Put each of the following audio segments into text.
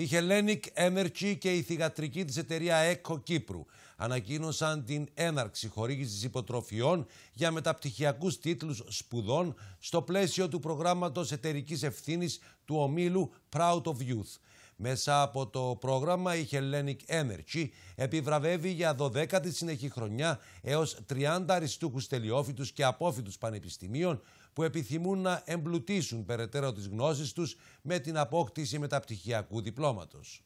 Η Hellenic Energy και η θηγατρική της εταιρεία ECO Κύπρου ανακοίνωσαν την έναρξη χορήγησης υποτροφιών για μεταπτυχιακούς τίτλους σπουδών στο πλαίσιο του προγράμματος εταιρικής ευθύνης του ομίλου Proud of Youth. Μέσα από το πρόγραμμα η Hellenic Energy επιβραβεύει για 12η συνεχή χρονιά έως 30 αριστούχους τελειόφιτους και απόφοιτους πανεπιστημίων που επιθυμούν να εμπλουτίσουν περαιτέρω τις γνώσεις τους με την απόκτηση μεταπτυχιακού διπλώματος.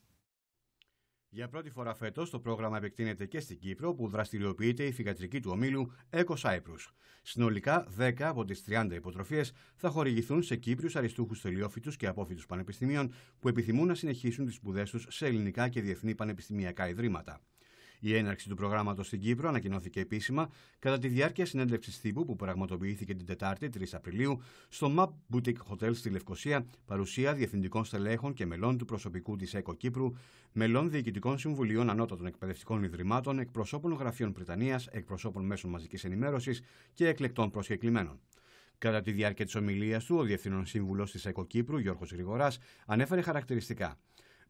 Για πρώτη φορά φέτος, το πρόγραμμα επεκτείνεται και στην Κύπρο, που δραστηριοποιείται η φυγατρική του ομίλου Eco Cyprus. Συνολικά, 10 από τις 30 υποτροφίες θα χορηγηθούν σε Κύπριους αριστούχους τελειόφοιτου και απόφοιτου πανεπιστημίων που επιθυμούν να συνεχίσουν τις σπουδές τους σε ελληνικά και διεθνή πανεπιστημιακά ιδρύματα. Η έναρξη του προγράμματος στην Κύπρο ανακοινώθηκε επίσημα κατά τη διάρκεια συνέντευξης τύπου που πραγματοποιήθηκε την Τετάρτη 3 Απριλίου στο MAP Boutique Hotel στη Λευκοσία, παρουσία διευθυντικών στελέχων και μελών του προσωπικού της ΕΚΟ Κύπρου, μελών διοικητικών συμβουλίων ανώτατων εκπαιδευτικών ιδρυμάτων, εκπροσώπων γραφείων Πριτανία, εκπροσώπων μέσων μαζικής ενημέρωσης και εκλεκτών προσκεκλημένων. Κατά τη διάρκεια της ομιλίας του, ο Διευθύνων Σύμβουλος της ΕΚΟ Κύπρου, Γιώργος Γρηγοράς, ανέφερε χαρακτηριστικά.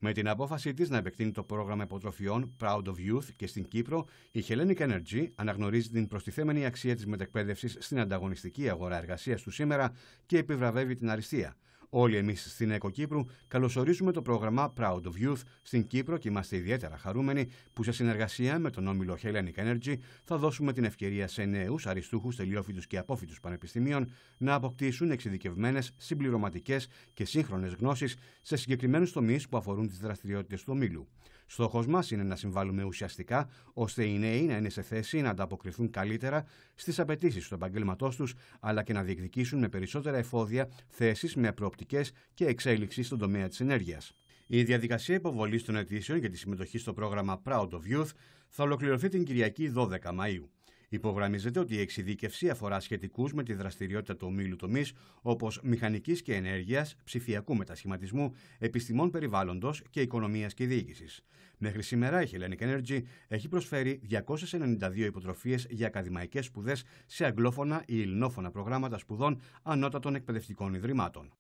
Με την απόφαση της να επεκτείνει το πρόγραμμα υποτροφιών Proud of Youth και στην Κύπρο, η Hellenic Energy αναγνωρίζει την προστιθέμενη αξία της μετεκπαίδευσης στην ανταγωνιστική αγορά εργασίας του σήμερα και επιβραβεύει την αριστεία. Όλοι εμείς στην ΕΚΟ Κύπρου καλωσορίζουμε το πρόγραμμα Proud of Youth στην Κύπρο και είμαστε ιδιαίτερα χαρούμενοι που σε συνεργασία με τον όμιλο Hellenic Energy θα δώσουμε την ευκαιρία σε νέους, αριστούχους, τελειόφοιτου και απόφοιτου πανεπιστημίων να αποκτήσουν εξειδικευμένες, συμπληρωματικές και σύγχρονες γνώσεις σε συγκεκριμένους τομείς που αφορούν τις δραστηριότητες του ομίλου. Στόχος μας είναι να συμβάλλουμε ουσιαστικά ώστε οι νέοι να είναι σε θέση να ανταποκριθούν καλύτερα στις απαιτήσεις του επαγγέλματός τους, αλλά και να διεκδικήσουν με περισσότερα εφόδια θέσεις με προοπτικές και εξέλιξη στον τομέα της ενέργειας. Η διαδικασία υποβολής των αιτήσεων για τη συμμετοχή στο πρόγραμμα Proud of Youth θα ολοκληρωθεί την Κυριακή 12 Μαου. Υπογραμμίζεται ότι η εξειδίκευση αφορά σχετικούς με τη δραστηριότητα του ομίλου τομεί, όπως μηχανικής και ενέργειας, ψηφιακού μετασχηματισμού, επιστημών περιβάλλοντος και οικονομίας και διοίκησης. Μέχρι σήμερα η Hellenic Energy έχει προσφέρει 292 υποτροφίες για ακαδημαϊκές σπουδές σε αγγλόφωνα ή ελληνόφωνα προγράμματα σπουδών ανώτατων εκπαιδευτικών ιδρυμάτων.